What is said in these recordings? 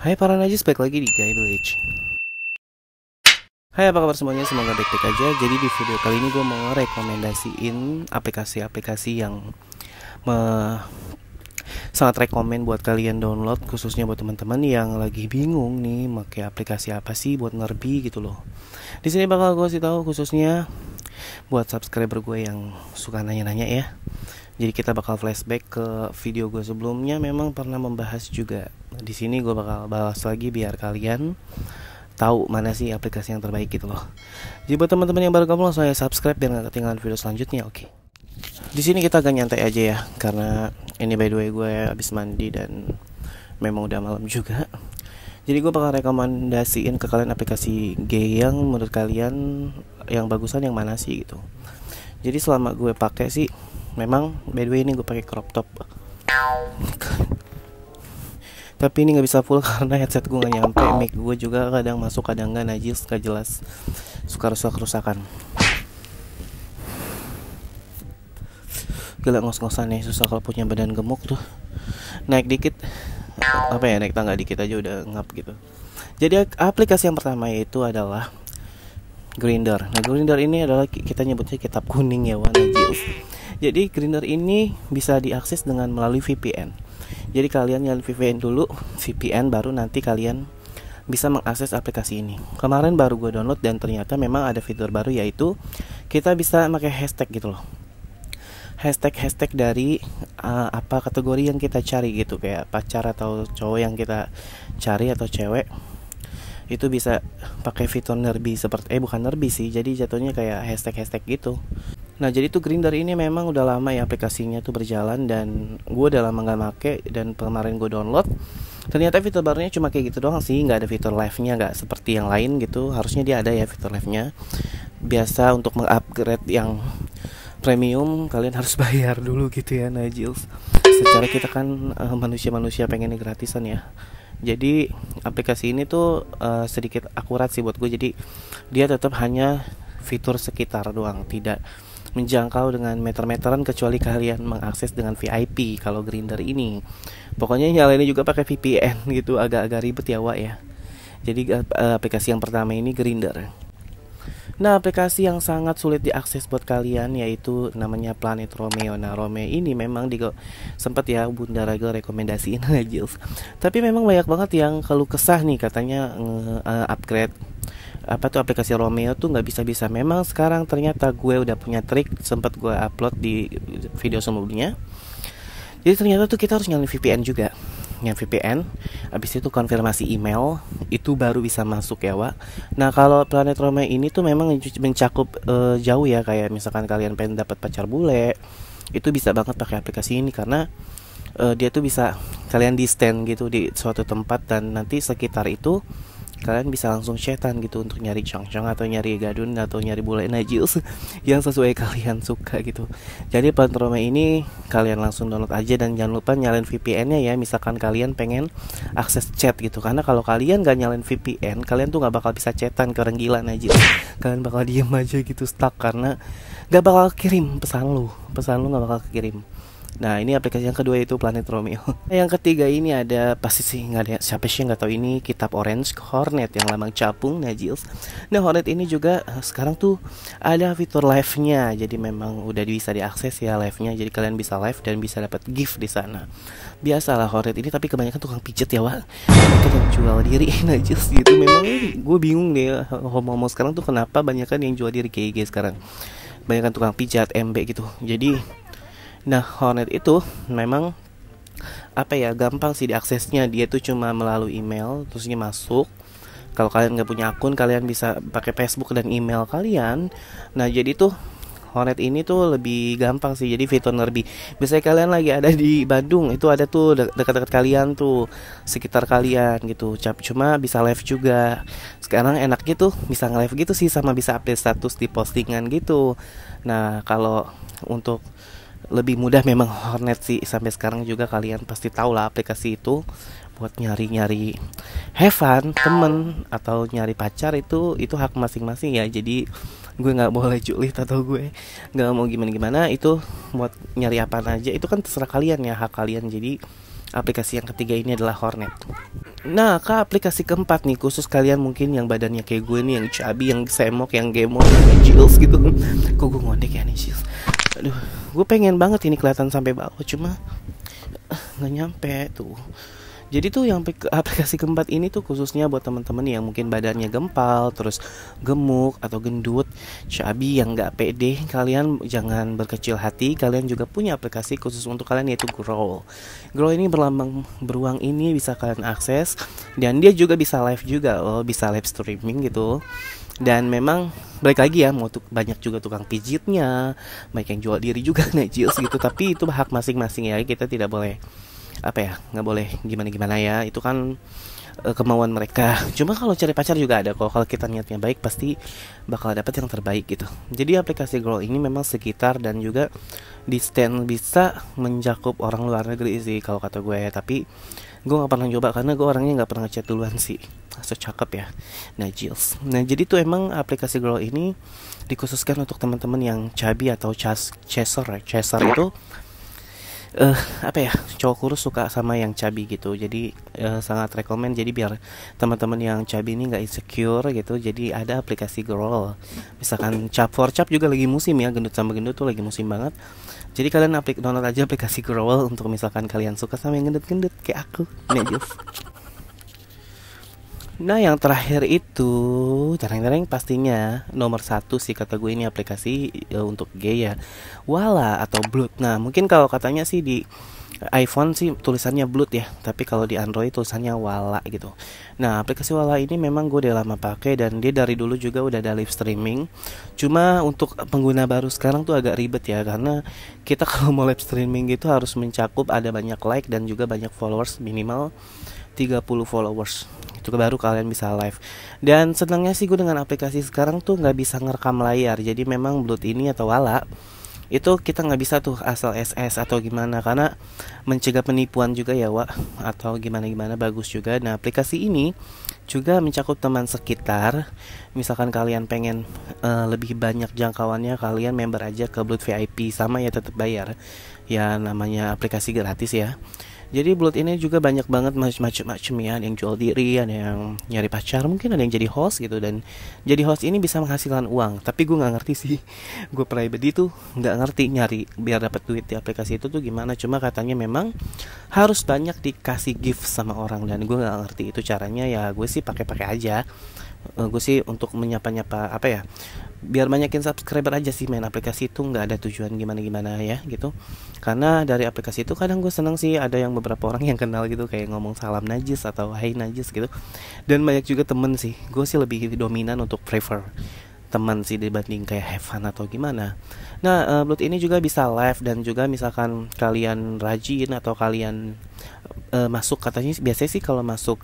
Hai para najis, balik lagi di Guy Village Hai apa kabar semuanya, semoga baik-baik aja Jadi di video kali ini gue mau rekomendasiin aplikasi-aplikasi yang me sangat rekomen buat kalian download khususnya buat teman-teman yang lagi bingung nih pakai aplikasi apa sih buat nerbi gitu loh di sini bakal gue kasih tahu khususnya buat subscriber gue yang suka nanya-nanya ya jadi kita bakal flashback ke video gue sebelumnya memang pernah membahas juga di sini gue bakal bahas lagi biar kalian tahu mana sih aplikasi yang terbaik gitu loh jadi buat teman-teman yang baru gabung langsung aja subscribe biar gak ketinggalan video selanjutnya oke di sini kita agak nyantai aja ya karena ini by the way gue habis mandi dan memang udah malam juga jadi gue bakal rekomendasiin ke kalian aplikasi G yang menurut kalian yang bagusan yang mana sih gitu jadi selama gue pakai sih memang by the way ini gue pakai crop top tapi ini nggak bisa full karena headset gue nggak nyampe mic gue juga kadang masuk kadang nggak najis nggak jelas suka rusak kerusakan gila ngos-ngosan nih susah kalau punya badan gemuk tuh naik dikit apa ya naik tangga dikit aja udah ngap gitu jadi aplikasi yang pertama yaitu adalah grinder nah grinder ini adalah kita nyebutnya kitab kuning ya Wanajil. Jadi Greener ini bisa diakses dengan melalui VPN. Jadi kalian nyalain VPN dulu, VPN baru nanti kalian bisa mengakses aplikasi ini. Kemarin baru gue download dan ternyata memang ada fitur baru yaitu kita bisa pakai hashtag gitu loh. Hashtag-hashtag dari uh, apa kategori yang kita cari gitu kayak pacar atau cowok yang kita cari atau cewek itu bisa pakai fitur nerbi seperti eh bukan nerbi sih jadi jatuhnya kayak hashtag hashtag gitu nah jadi tuh Grinder ini memang udah lama ya aplikasinya tuh berjalan dan gue udah lama nggak make dan kemarin gue download ternyata fitur barunya cuma kayak gitu doang sih nggak ada fitur live-nya nggak seperti yang lain gitu harusnya dia ada ya fitur live-nya biasa untuk mengupgrade yang premium kalian harus bayar dulu gitu ya Najils secara kita kan eh, manusia-manusia pengen gratisan ya jadi aplikasi ini tuh uh, sedikit akurat sih buat gue jadi dia tetap hanya fitur sekitar doang tidak menjangkau dengan meter-meteran kecuali kalian mengakses dengan VIP kalau Grinder ini pokoknya nyalainnya juga pakai VPN gitu agak-agak ribet ya Wak ya jadi eh, aplikasi yang pertama ini Grinder Nah, aplikasi yang sangat sulit diakses buat kalian yaitu namanya Planet Romeo. Nah, Romeo ini memang di sempat ya Bunda Ragil rekomendasiin aja. Tapi memang banyak banget yang kalau kesah nih katanya eh, upgrade apa tuh aplikasi Romeo tuh nggak bisa bisa memang sekarang ternyata gue udah punya trik sempat gue upload di video sebelumnya jadi ternyata tuh kita harus nyalain VPN juga yang VPN habis itu konfirmasi email itu baru bisa masuk ya Wak nah kalau planet Roma ini tuh memang mencakup uh, jauh ya kayak misalkan kalian pengen dapat pacar bule itu bisa banget pakai aplikasi ini karena uh, dia tuh bisa kalian di stand gitu di suatu tempat dan nanti sekitar itu kalian bisa langsung setan gitu untuk nyari congcong atau nyari gadun atau nyari bola najis yang sesuai kalian suka gitu jadi Pantrome ini kalian langsung download aja dan jangan lupa nyalain VPN-nya ya misalkan kalian pengen akses chat gitu karena kalau kalian gak nyalain VPN kalian tuh gak bakal bisa cetan ke orang gila najis kalian bakal diem aja gitu stuck karena gak bakal kirim pesan lu pesan lu gak bakal kirim Nah ini aplikasi yang kedua itu Planet Romeo. yang ketiga ini ada pasti sih nggak ada siapa sih yang nggak tahu ini Kitab Orange Hornet yang lambang capung Najils. Nah Hornet ini juga eh, sekarang tuh ada fitur live-nya jadi memang udah bisa diakses ya live-nya jadi kalian bisa live dan bisa dapat gift di sana. Biasalah Hornet ini tapi kebanyakan tukang pijet ya Wak mereka yang jual diri Najils gitu memang gue bingung deh homo-homo sekarang tuh kenapa banyak yang jual diri kayak sekarang banyak tukang pijat MB gitu jadi Nah, Hornet itu memang apa ya gampang sih diaksesnya dia tuh cuma melalui email terusnya masuk kalau kalian nggak punya akun kalian bisa pakai Facebook dan email kalian nah jadi tuh Hornet ini tuh lebih gampang sih jadi fitur lebih biasanya kalian lagi ada di Bandung itu ada tuh dekat-dekat kalian tuh sekitar kalian gitu cap cuma bisa live juga sekarang enak gitu bisa nge-live gitu sih sama bisa update status di postingan gitu nah kalau untuk lebih mudah memang Hornet sih sampai sekarang juga kalian pasti tahu lah aplikasi itu buat nyari-nyari heaven temen atau nyari pacar itu itu hak masing-masing ya jadi gue nggak boleh julid atau gue nggak mau gimana-gimana itu buat nyari apa aja itu kan terserah kalian ya hak kalian jadi aplikasi yang ketiga ini adalah Hornet nah ke aplikasi keempat nih khusus kalian mungkin yang badannya kayak gue nih yang chubby yang semok yang gemok yang jils gitu kok gue ngondek ya nih jills. aduh gue pengen banget ini kelihatan sampai bawah cuma eh, nggak nyampe tuh jadi tuh yang aplikasi keempat ini tuh khususnya buat temen-temen yang mungkin badannya gempal, terus gemuk atau gendut, cabi yang gak pede, kalian jangan berkecil hati. Kalian juga punya aplikasi khusus untuk kalian yaitu grow grow ini berlambang beruang ini bisa kalian akses dan dia juga bisa live juga loh, bisa live streaming gitu dan memang balik lagi ya mau tuh banyak juga tukang pijitnya banyak yang jual diri juga naik gitu tapi itu hak masing-masing ya kita tidak boleh apa ya nggak boleh gimana gimana ya itu kan uh, kemauan mereka cuma kalau cari pacar juga ada kok kalau kita niatnya baik pasti bakal dapat yang terbaik gitu jadi aplikasi Grow ini memang sekitar dan juga di bisa mencakup orang luar negeri sih kalau kata gue tapi gue gak pernah coba karena gue orangnya gak pernah ngechat duluan sih so cakep ya nah Najils nah jadi tuh emang aplikasi Grow ini dikhususkan untuk teman-teman yang cabi atau chaser chaser ya. itu uh, apa ya cowok kurus suka sama yang cabi gitu jadi uh, sangat rekomend jadi biar teman-teman yang cabi ini nggak insecure gitu jadi ada aplikasi Growl misalkan cap for cap juga lagi musim ya gendut sama gendut tuh lagi musim banget jadi kalian aplik download aja aplikasi Growl untuk misalkan kalian suka sama yang gendut-gendut kayak aku medius Nah yang terakhir itu Tereng-tereng pastinya Nomor satu sih kata gue ini aplikasi ya, Untuk G ya Wala atau Blood Nah mungkin kalau katanya sih di iPhone sih tulisannya Blood ya Tapi kalau di Android tulisannya Wala gitu Nah aplikasi Wala ini memang gue udah lama pakai Dan dia dari dulu juga udah ada live streaming Cuma untuk pengguna baru sekarang tuh agak ribet ya Karena kita kalau mau live streaming gitu harus mencakup ada banyak like dan juga banyak followers minimal 30 followers itu baru kalian bisa live dan senangnya sih gue dengan aplikasi sekarang tuh nggak bisa ngerekam layar jadi memang blood ini atau wala itu kita nggak bisa tuh asal SS atau gimana karena mencegah penipuan juga ya Wak atau gimana gimana bagus juga nah aplikasi ini juga mencakup teman sekitar misalkan kalian pengen uh, lebih banyak jangkauannya kalian member aja ke Blood VIP sama ya tetap bayar ya namanya aplikasi gratis ya jadi bulut ini juga banyak banget macam-macam ya ada yang jual diri ada yang nyari pacar mungkin ada yang jadi host gitu dan jadi host ini bisa menghasilkan uang tapi gue nggak ngerti sih gue pribadi tuh nggak ngerti nyari biar dapat duit di aplikasi itu tuh gimana cuma katanya memang harus banyak dikasih gift sama orang dan gue nggak ngerti itu caranya ya gue sih pakai-pakai aja eh, gue sih untuk menyapa-nyapa apa ya biar banyakin subscriber aja sih main aplikasi itu nggak ada tujuan gimana gimana ya gitu karena dari aplikasi itu kadang gue seneng sih ada yang beberapa orang yang kenal gitu kayak ngomong salam najis atau hai najis gitu dan banyak juga temen sih gue sih lebih dominan untuk prefer teman sih dibanding kayak have fun atau gimana. Nah, uh, Blood ini juga bisa live dan juga misalkan kalian rajin atau kalian uh, masuk katanya biasanya sih kalau masuk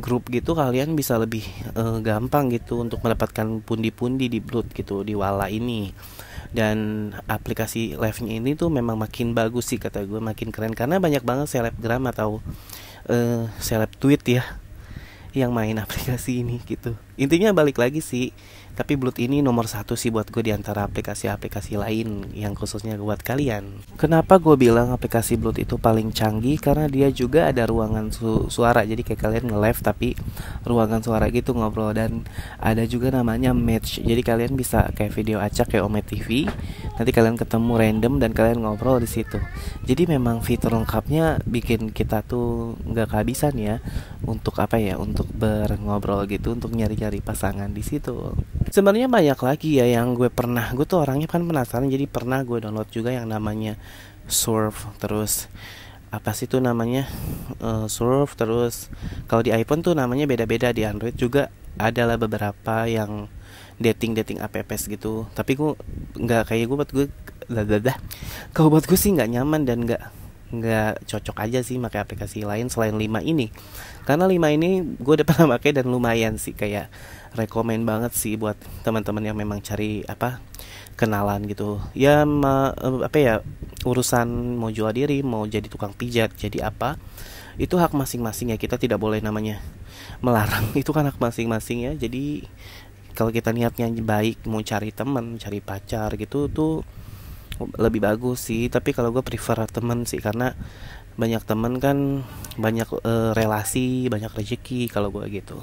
grup gitu kalian bisa lebih uh, gampang gitu untuk mendapatkan pundi-pundi di Blood gitu di Wala ini dan aplikasi live-nya ini tuh memang makin bagus sih kata gue makin keren karena banyak banget selebgram atau uh, seleb tweet ya yang main aplikasi ini gitu intinya balik lagi sih tapi Bluetooth ini nomor satu sih buat gue di antara aplikasi-aplikasi lain yang khususnya buat kalian. Kenapa gue bilang aplikasi Bluetooth itu paling canggih? Karena dia juga ada ruangan su suara. Jadi kayak kalian nge-live tapi ruangan suara gitu ngobrol dan ada juga namanya match. Jadi kalian bisa kayak video acak kayak Omet TV. Nanti kalian ketemu random dan kalian ngobrol di situ. Jadi memang fitur lengkapnya bikin kita tuh nggak kehabisan ya untuk apa ya untuk berngobrol gitu untuk nyari cari pasangan di situ sebenarnya banyak lagi ya yang gue pernah gue tuh orangnya kan penasaran jadi pernah gue download juga yang namanya surf terus apa sih tuh namanya uh, surf terus kalau di iPhone tuh namanya beda-beda di Android juga adalah beberapa yang dating dating apps gitu tapi gue nggak kayak gue buat gue dah dah kalau buat gue sih nggak nyaman dan nggak nggak cocok aja sih pakai aplikasi lain selain lima ini karena lima ini gue udah pernah pakai dan lumayan sih kayak rekomen banget sih buat teman-teman yang memang cari apa kenalan gitu ya ma, eh, apa ya urusan mau jual diri mau jadi tukang pijat jadi apa itu hak masing-masing ya kita tidak boleh namanya melarang itu kan hak masing-masing ya jadi kalau kita niatnya baik mau cari teman cari pacar gitu tuh lebih bagus sih tapi kalau gue prefer temen sih karena banyak temen kan banyak e, relasi banyak rezeki kalau gue gitu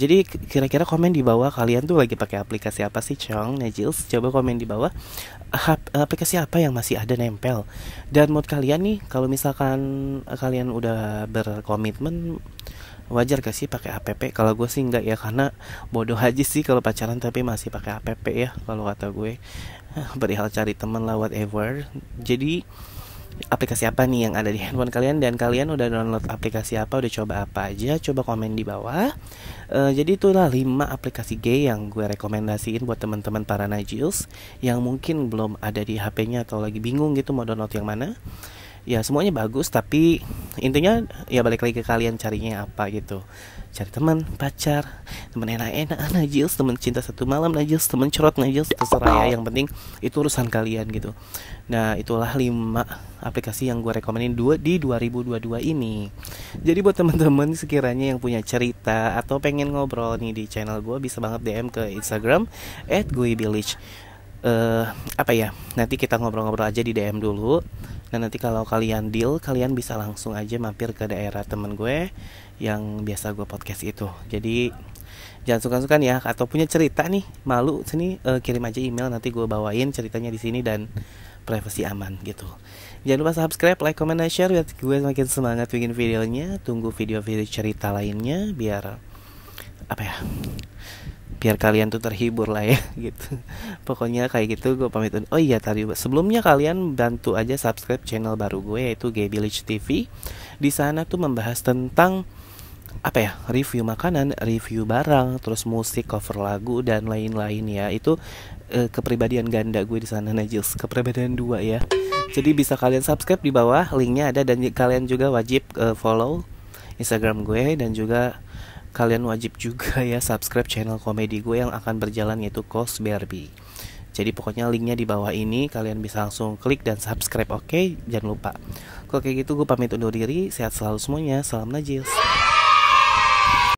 jadi kira-kira komen di bawah kalian tuh lagi pakai aplikasi apa sih Chong Najils coba komen di bawah aplikasi apa yang masih ada nempel dan mood kalian nih kalau misalkan kalian udah berkomitmen wajar gak sih pakai app kalau gue sih nggak ya karena bodoh aja sih kalau pacaran tapi masih pakai app ya kalau kata gue perihal cari teman lah whatever jadi aplikasi apa nih yang ada di handphone kalian dan kalian udah download aplikasi apa udah coba apa aja coba komen di bawah uh, jadi itulah 5 aplikasi gay yang gue rekomendasiin buat teman-teman para najils yang mungkin belum ada di HP-nya atau lagi bingung gitu mau download yang mana ya semuanya bagus tapi intinya ya balik lagi ke kalian carinya apa gitu cari teman pacar teman enak-enak najis teman cinta satu malam najis teman cerot najis terserah ya yang penting itu urusan kalian gitu nah itulah lima aplikasi yang gue rekomenin dua di 2022 ini jadi buat teman-teman sekiranya yang punya cerita atau pengen ngobrol nih di channel gue bisa banget DM ke Instagram at gue eh uh, apa ya nanti kita ngobrol-ngobrol aja di DM dulu dan nanti kalau kalian deal, kalian bisa langsung aja mampir ke daerah temen gue yang biasa gue podcast itu. Jadi jangan sungkan-sungkan ya atau punya cerita nih malu sini uh, kirim aja email nanti gue bawain ceritanya di sini dan privasi aman gitu jangan lupa subscribe like comment dan share biar gue semakin semangat bikin videonya tunggu video-video cerita lainnya biar apa ya biar kalian tuh terhibur lah ya gitu pokoknya kayak gitu gue pamit oh iya tadi sebelumnya kalian bantu aja subscribe channel baru gue yaitu Gay Village TV di sana tuh membahas tentang apa ya review makanan review barang terus musik cover lagu dan lain-lain ya itu eh, kepribadian ganda gue di sana Najils kepribadian dua ya jadi bisa kalian subscribe di bawah linknya ada dan kalian juga wajib eh, follow Instagram gue dan juga kalian wajib juga ya subscribe channel komedi gue yang akan berjalan yaitu Kos Barbie. Jadi pokoknya linknya di bawah ini kalian bisa langsung klik dan subscribe oke okay? jangan lupa. Oke kayak gitu gue pamit undur diri sehat selalu semuanya salam najis.